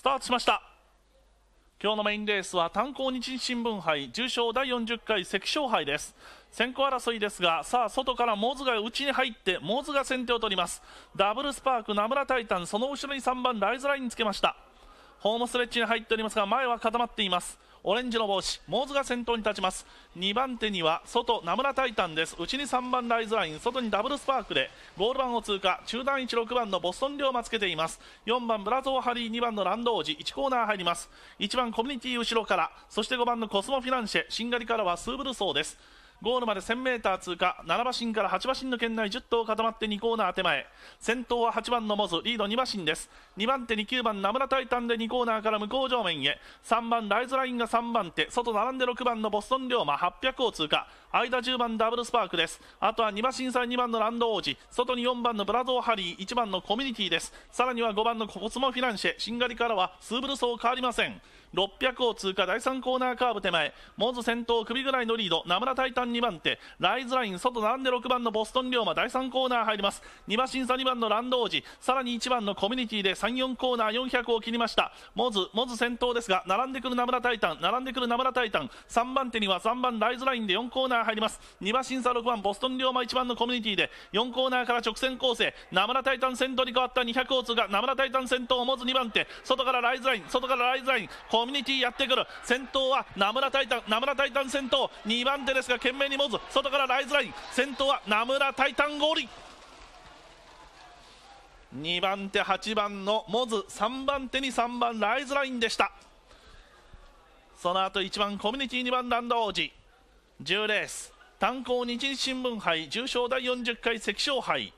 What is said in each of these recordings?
スタートしました今日のメインレースは炭鉱日日新聞杯重賞第40回関勝杯です先行争いですがさあ外からモーズが内に入ってモーズが先手を取りますダブルスパーク名村タイタンその後ろに3番ライズラインにつけましたホームストレッチに入っておりますが前は固まっていますオレンジの帽子モーズが先頭に立ちます2番手には外名村タイタンです内に3番ライズライン外にダブルスパークでゴール板を通過中段16番のボストン龍馬つけています4番ブラゾーハリー2番のランド王子1コーナー入ります1番コミュニティ後ろからそして5番のコスモフィナンシェしんがりからはスーブルソーですゴールまで 1000m 通過7馬身から8馬身の圏内10頭固まって2コーナー手前先頭は8番のモズリード2馬身です2番手に9番名村タイタンで2コーナーから向こう上面へ3番ライズラインが3番手外並んで6番のボストン龍馬800を通過間10番ダブルスパークですあとは2馬身差2番のランド王子外に4番のブラゾーハリー1番のコミュニティですさらには5番のココスモフィナンシェしんがりからはスーブルソー変わりません600を通過第3コーナーカーブ手前モズ先頭首ぐらいのリード名村タイタン2番手ライズライン外並んで6番のボストン龍馬第3コーナー入ります2馬審査2番のランド王子さらに1番のコミュニティで34コーナー400を切りましたモズモズ先頭ですが並んでくる名村タイタン並んでくる名村タイタン3番手には3番ライズラインで4コーナー入ります2馬審査6番ボストン龍馬1番のコミュニティで4コーナーから直線構成名村タイタン先頭に変わった200を通過名村タイタン先頭モズ2番手外からライズライン外からライズラインコミュニティやってくる先頭は名村タイタン名村タイタン先頭2番手ですが懸命目に持つ外からライズライン先頭は名村タイタンゴーリ2番手8番のモズ3番手に3番ライズラインでしたその後1番コミュニティ2番ランド王子10レース炭鉱日日新聞杯重賞第40回関勝杯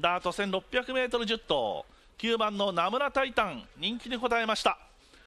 ダート 1600m10 頭9番の名村タイタン人気に応えました